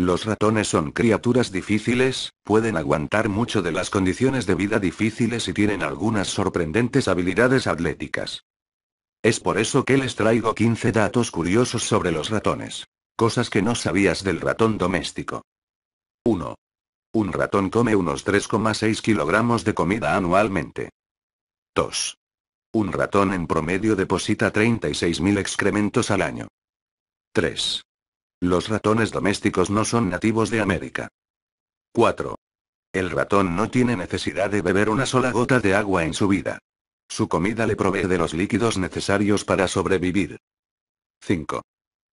Los ratones son criaturas difíciles, pueden aguantar mucho de las condiciones de vida difíciles y tienen algunas sorprendentes habilidades atléticas. Es por eso que les traigo 15 datos curiosos sobre los ratones. Cosas que no sabías del ratón doméstico. 1. Un ratón come unos 3,6 kilogramos de comida anualmente. 2. Un ratón en promedio deposita 36.000 excrementos al año. 3. Los ratones domésticos no son nativos de América. 4. El ratón no tiene necesidad de beber una sola gota de agua en su vida. Su comida le provee de los líquidos necesarios para sobrevivir. 5.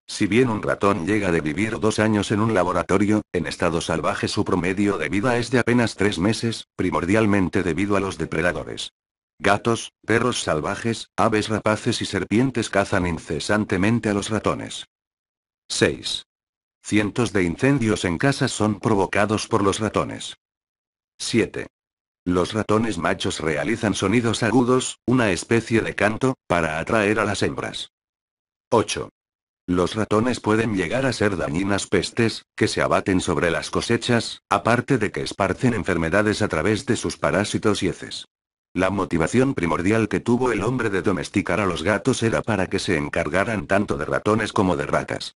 Si bien un ratón llega de vivir dos años en un laboratorio, en estado salvaje su promedio de vida es de apenas tres meses, primordialmente debido a los depredadores. Gatos, perros salvajes, aves rapaces y serpientes cazan incesantemente a los ratones. 6. Cientos de incendios en casas son provocados por los ratones. 7. Los ratones machos realizan sonidos agudos, una especie de canto, para atraer a las hembras. 8. Los ratones pueden llegar a ser dañinas pestes, que se abaten sobre las cosechas, aparte de que esparcen enfermedades a través de sus parásitos y heces. La motivación primordial que tuvo el hombre de domesticar a los gatos era para que se encargaran tanto de ratones como de ratas.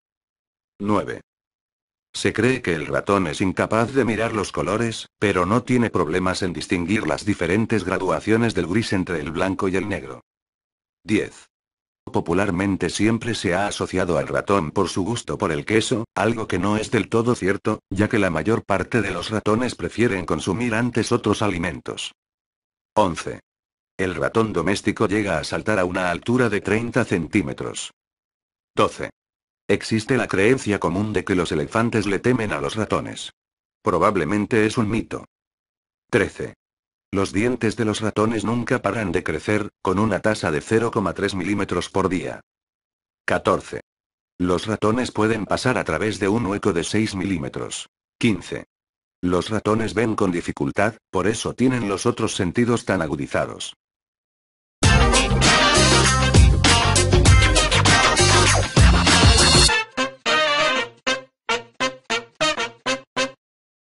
9. Se cree que el ratón es incapaz de mirar los colores, pero no tiene problemas en distinguir las diferentes graduaciones del gris entre el blanco y el negro. 10. Popularmente siempre se ha asociado al ratón por su gusto por el queso, algo que no es del todo cierto, ya que la mayor parte de los ratones prefieren consumir antes otros alimentos. 11. El ratón doméstico llega a saltar a una altura de 30 centímetros. 12. Existe la creencia común de que los elefantes le temen a los ratones. Probablemente es un mito. 13. Los dientes de los ratones nunca paran de crecer, con una tasa de 0,3 milímetros por día. 14. Los ratones pueden pasar a través de un hueco de 6 milímetros. 15. Los ratones ven con dificultad, por eso tienen los otros sentidos tan agudizados.